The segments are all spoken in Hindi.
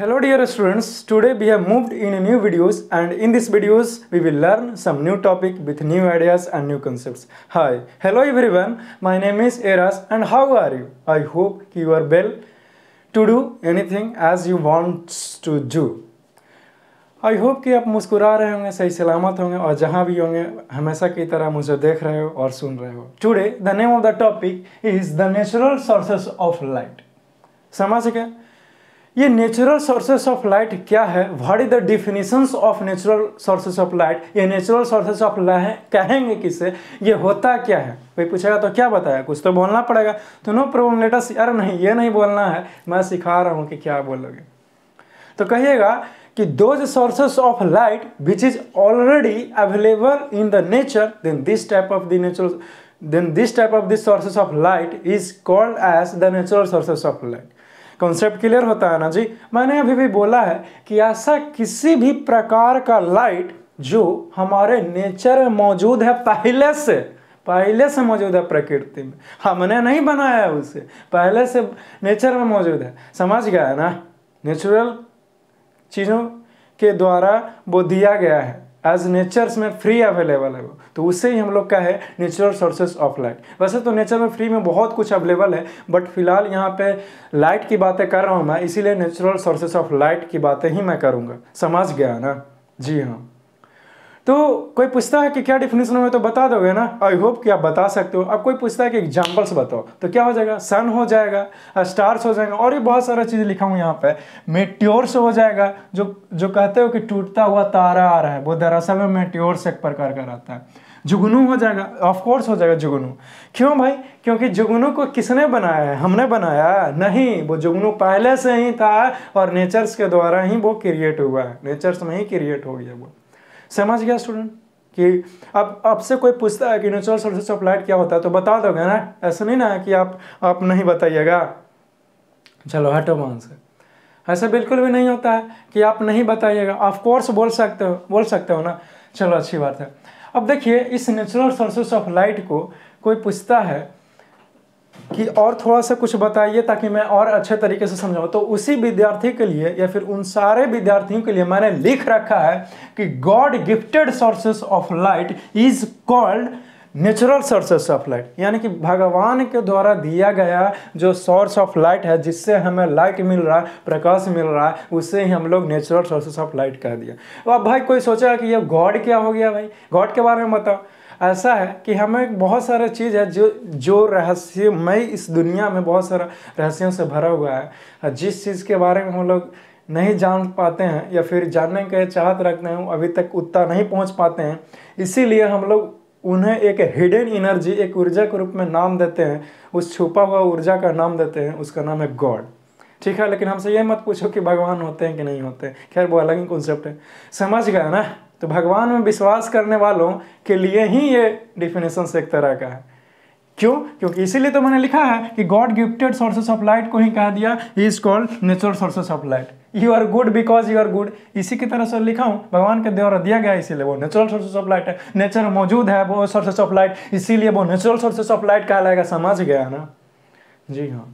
Hello dear students, today we have moved in new videos and in these videos we will learn some new topic with new ideas and new concepts. Hi, hello everyone, my name is Eras and how are you? I hope you are well to do anything as you want to do. I hope कि आप मुस्कुरा रहे होंगे सही सलामत होंगे और जहाँ भी होंगे हमेशा की तरह मुझे देख रहे हो और सुन रहे हो today the name of the topic is the natural sources of light समझ गए ये नेचुरल सोर्सेस ऑफ लाइट क्या है what is the definitions of natural sources of light ये नेचुरल सोर्सेस ऑफ लाइट कहेंगे किसे ये होता क्या है कोई पूछेगा तो क्या बताया कुछ तो बोलना पड़ेगा तो नो प्रॉब्लम लेटस यार नहीं ये नहीं बोलना है मैं सिखा रहा हूँ कि क्या बोलोगे तो कहिएगा कि those sources of light which is already available in the nature then this type of the natural then this type of this sources of light is called as the natural sources of light concept clear होता है ना जी मैंने अभी भी बोला है कि ऐसा किसी भी प्रकार का लाइट जो हमारे नेचर में मौजूद है पहले से पहले से मौजूद है प्रकृति में हमने नहीं बनाया है उसे पहले से नेचर में मौजूद है समझ गया है ना नेचुरल चीज़ों के द्वारा वो दिया गया है एज नेचर्स में फ्री अवेलेबल है वो तो उससे ही हम लोग का है नेचुरल सोर्सेज ऑफ लाइट वैसे तो नेचर में फ्री में बहुत कुछ अवेलेबल है बट फिलहाल यहाँ पे लाइट की बातें कर रहा हूँ मैं इसीलिए नेचुरल सोर्सेज ऑफ लाइट की बातें ही मैं करूँगा समझ गया ना जी हाँ तो कोई पूछता है कि क्या डिफिनेशन हो तो बता दोगे ना आई होप कि आप बता सकते हो अब कोई पूछता है कि एग्जाम्पल्स बताओ तो क्या हो जाएगा सन हो जाएगा स्टार्स uh, हो जाएंगे और भी बहुत सारा चीज़ लिखा हूँ यहाँ पे मेट्योर्स हो जाएगा जो जो कहते हो कि टूटता हुआ तारा आ रहा है वो दरअसल में मेट्योर्स एक प्रकार का रहता है जुगनू हो जाएगा ऑफकोर्स हो जाएगा जुगनू क्यों भाई क्योंकि जुगनू को किसने बनाया है हमने बनाया नहीं वो जुगनू पहले से ही था और नेचर्स के द्वारा ही वो क्रिएट हुआ है नेचर्स में ही क्रिएट हो गया वो समझ गया स्टूडेंट कि अब आपसे कोई पूछता है कि नेचुरल सोर्सेज ऑफ लाइट क्या होता है तो बता दोगे ना ऐसा नहीं ना कि आप आप नहीं बताइएगा चलो हटो वहाँ से ऐसा बिल्कुल भी नहीं होता है कि आप नहीं बताइएगा ऑफ कोर्स बोल सकते हो बोल सकते हो ना चलो अच्छी बात है अब देखिए इस नेचुरल सोर्सेस ऑफ लाइट को कोई पूछता है कि और थोड़ा सा कुछ बताइए ताकि मैं और अच्छे तरीके से समझाऊँ तो उसी विद्यार्थी के लिए या फिर उन सारे विद्यार्थियों के लिए मैंने लिख रखा है कि god gifted sources of light is called natural sources of light यानी कि भगवान के द्वारा दिया गया जो सोर्स ऑफ लाइट है जिससे हमें लाइट मिल रहा है प्रकाश मिल रहा है उससे ही हम लोग नेचुरल सोर्सेस ऑफ लाइट कह दिया अब भाई कोई सोचा कि ये गॉड क्या हो गया भाई गॉड के बारे में बताओ ऐसा है कि हमें बहुत सारा चीज़ है जो जो रहस्यमय इस दुनिया में बहुत सारा रहस्यों से भरा हुआ है जिस चीज़ के बारे में हम लोग नहीं जान पाते हैं या फिर जानने के चाहत रखते हैं अभी तक उतना नहीं पहुंच पाते हैं इसीलिए हम लोग उन्हें एक हिडन एनर्जी एक ऊर्जा के रूप में नाम देते हैं उस छुपा हुआ ऊर्जा का नाम देते हैं उसका नाम है गॉड ठीक है लेकिन हमसे ये मत पूछो कि भगवान होते हैं कि नहीं होते हैं खैर वो अलग ही कॉन्सेप्ट है समझ गया ना तो भगवान में विश्वास करने वालों के लिए ही ये डिफिनेशन एक तरह का है क्यों क्योंकि इसीलिए तो मैंने लिखा है कि god gifted sources of light को ही कह दिया he is called natural sources of light you are good because you are good इसी की तरह से लिखा हूँ भगवान के द्वारा दिया गया इसीलिए वो नेचुरल सोर्सेस ऑफ लाइट है नेचर मौजूद है वो सोर्सेस ऑफ लाइट इसीलिए वो नेचुरल सोर्सेस ऑफ लाइट कहलाएगा समझ गया ना जी हाँ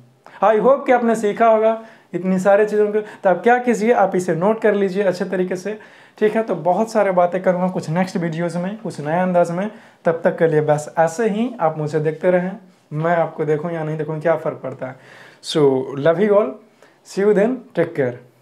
आई होप कि आपने सीखा होगा इतनी सारे चीज़ों के तो आप क्या कीजिए आप इसे नोट कर लीजिए अच्छे तरीके से ठीक है तो बहुत सारे बातें करूँगा कुछ नेक्स्ट वीडियोज़ में कुछ नए अंदाज में तब तक के लिए बस ऐसे ही आप मुझे देखते रहें मैं आपको देखूँ या नहीं देखूँ क्या फ़र्क पड़ता है so love you all see you then take care